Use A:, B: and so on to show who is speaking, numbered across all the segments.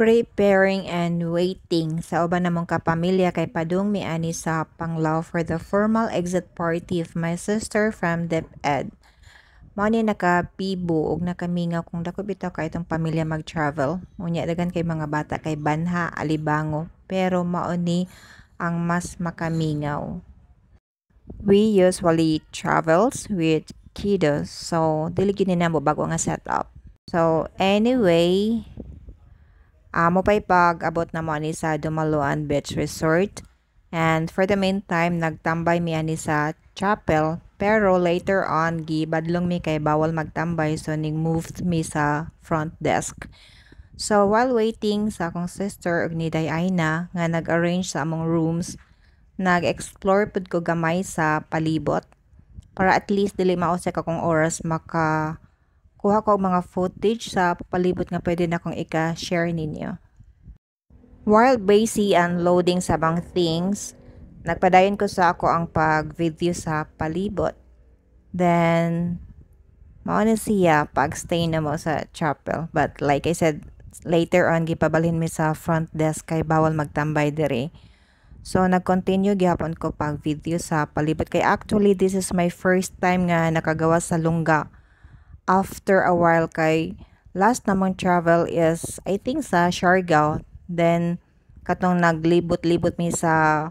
A: preparing and waiting sa uban namong kapamilya kay padung miani sa Panglao for the formal exit party of my sister from DepEd. Mao ni nakapibo og nakamingaw kung dako bitaw kay itong pamilya mag-travel. Unya dagan kay mga bata kay Banha, Alibango, pero mao ni ang mas makamingaw. We usually travels with kiddos, so dili gini na bago nga setup. So anyway, Amo uh, pay abot na mo ani sa Dumaluan Beach Resort. And for the meantime, nagtambay mi ani sa chapel. Pero later on, gibadlong mi kay bawal magtambay so ning moved mi sa front desk. So while waiting sa akong sister ug ni Diana nga nag-arrange sa among rooms, nag-explore pud ko gamay sa palibot para at least dili mausak akong oras maka kuha ko mga footage sa papalibot nga pwede na kong ika-share ninyo. While busy unloading sa bang things, nagpadayon ko sa ako ang pag-video sa palibot. Then, mao na siya pag-stay na mo sa chapel. But like I said, later on gipabalhin mi sa front desk kay bawal magtambay diri. So nag-continue gihapon ko pag video sa palibot kay actually this is my first time nga nakagawa sa lungga after a while kay last namang travel is I think sa Siargao then katong naglibot-libot mi sa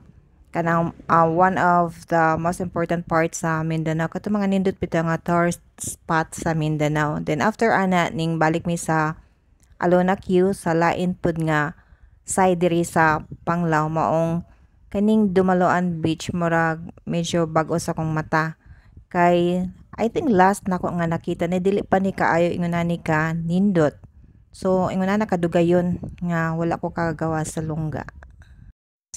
A: kanang uh, one of the most important parts sa Mindanao katong mga nindot pito nga tourist spot sa Mindanao then after ana ning balik mi sa Alona Q sa lain pud nga side diri sa Panglao maong kaning Dumaloan Beach murag medyo bag-o sa kong mata kay I think last na ko nga nakita ni dili pa ni kaayo ingunan ni ka nindot. So ingunan na yon nga wala ko kagawa sa lungga.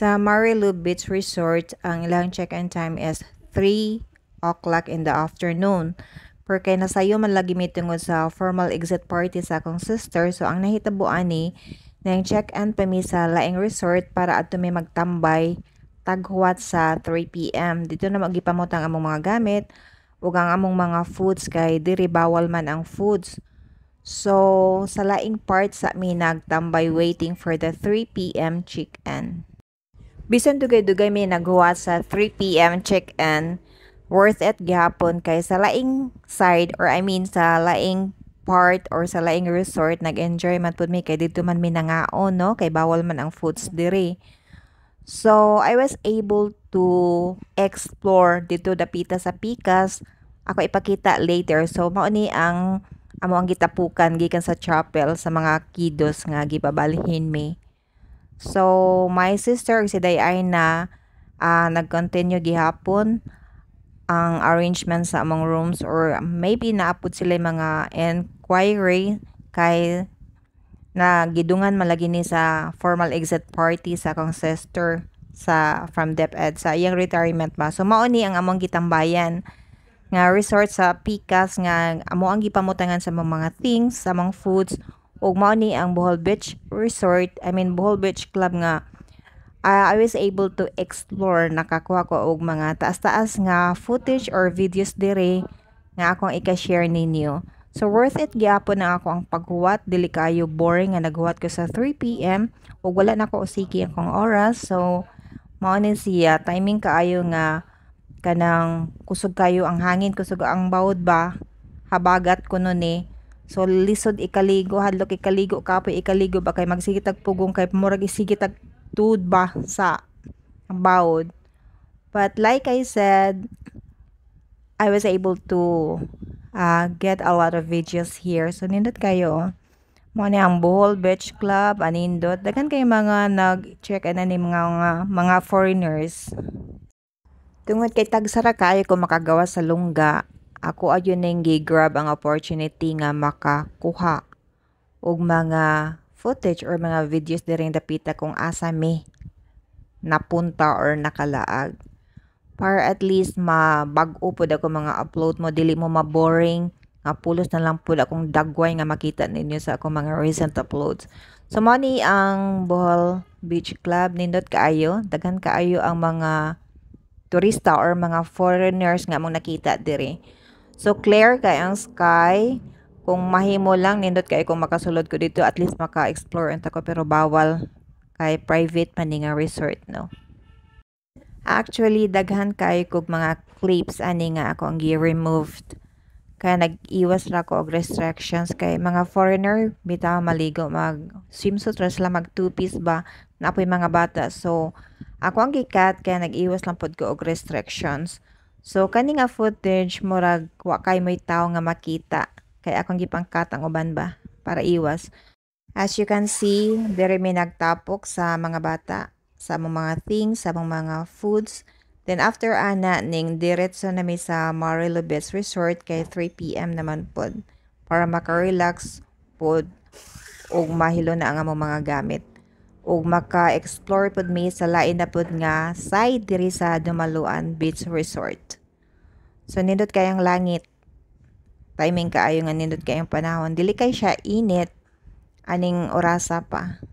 A: Sa Marilou Beach Resort, ang ilang check-in time is 3 o'clock in the afternoon. Per kay sayo man lagi mitungod sa formal exit party sa akong sister so ang nahitabo ani na yung check-in pa sa laing resort para ato may magtambay taghuwat sa 3 p.m. Dito na magipamot ang among mga gamit ug ang among mga foods kay diri bawal man ang foods. So, sa laing part sa mi nagtambay waiting for the 3 p.m. chicken. Bisan dugay-dugay mi naghuwat sa 3 p.m. chicken. worth it gihapon kay sa laing side or I mean sa laing part or sa laing resort nag-enjoy man pud mi kay dito man mi nangaon no kay bawal man ang foods diri. So, I was able to explore dito dapita sa Pikas. Ako ipakita later. So, mao ni ang amo ang gitapukan gikan sa chapel sa mga kiddos nga gibabalhin mi. So, my sister si Dayay na uh, nag-continue gihapon ang arrangement sa among rooms or maybe naapod sila mga inquiry kay na gidungan malagi ni sa formal exit party sa consester sa from DepEd sa iyang retirement ba. So mao ni ang among gitambayan nga resort sa Picas nga amo ang gipamutangan sa mga things, sa mga foods ug mao ni ang Bohol Beach Resort, I mean Bohol Beach Club nga uh, I was able to explore nakakuha ko og mga taas-taas nga footage or videos dire nga akong ika-share ninyo. So worth it gyapon na ako ang paghuwat dili kayo boring nga naghuwat ko sa 3 PM ug wala na ko usiki akong oras. So mao ni siya timing kaayo nga kanang kusog kayo ang hangin kusog ang bawod ba habagat kuno ni eh. So lisod ikaligo, hadlok ikaligo, kapoy ikaligo ba kay magsigitag pugong kay murag isigitag tud ba sa bawod. But like I said, I was able to uh, get a lot of videos here. So, nindot kayo. Oh. Mga ni ang Bohol Beach Club, anindot. Dagan kayo mga nag-check in ni mga, mga, mga foreigners. Tungod kay tagsara kayo kung makagawa sa lungga, ako ayon na grab ang opportunity nga makakuha og mga footage or mga videos diring dapita kung asa mi napunta or nakalaag para at least mabag-o pod ako mga upload mo dili mo maboring nga pulos na lang pud akong dagway nga makita ninyo sa akong mga recent uploads. So mo ni ang Bohol Beach Club nindot kaayo, daghan kaayo ang mga turista or mga foreigners nga mong nakita diri. So clear kay ang sky. Kung mahimo lang nindot kay kung makasulod ko dito at least maka-explore enta ko pero bawal kay private man nga resort no. Actually, daghan kayo kog mga clips ani nga ako ang gi-removed. Kaya nag-iwas ra ko og restrictions kay mga foreigner bitaw maligo mag swimsuit ra sila mag two-piece ba napoy mga bata. So ako ang gikat kaya nag-iwas lang pod ko og restrictions. So kani nga footage murag wa kay may tawo nga makita kay akong gipangkat ang uban ba para iwas. As you can see, dire may nagtapok sa mga bata sa mga things, sa mga foods. Then after ana ning diretso na mi sa Marilo Beach Resort kay 3 PM naman pod para maka-relax pod ug mahilo na ang among mga gamit ug maka-explore pod mi sa lain na pod nga side diri sa Dumaluan Beach Resort. So nindot kayang langit. Timing kaayo nga nindot kayang panahon. Dili kay siya init aning orasa pa.